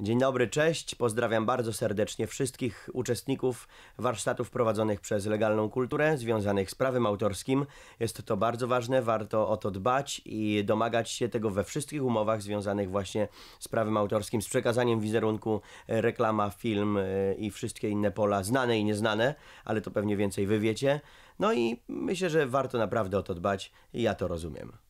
Dzień dobry, cześć. Pozdrawiam bardzo serdecznie wszystkich uczestników warsztatów prowadzonych przez legalną kulturę związanych z prawem autorskim. Jest to bardzo ważne, warto o to dbać i domagać się tego we wszystkich umowach związanych właśnie z prawem autorskim, z przekazaniem wizerunku, e, reklama, film e, i wszystkie inne pola znane i nieznane, ale to pewnie więcej wy wiecie. No i myślę, że warto naprawdę o to dbać i ja to rozumiem.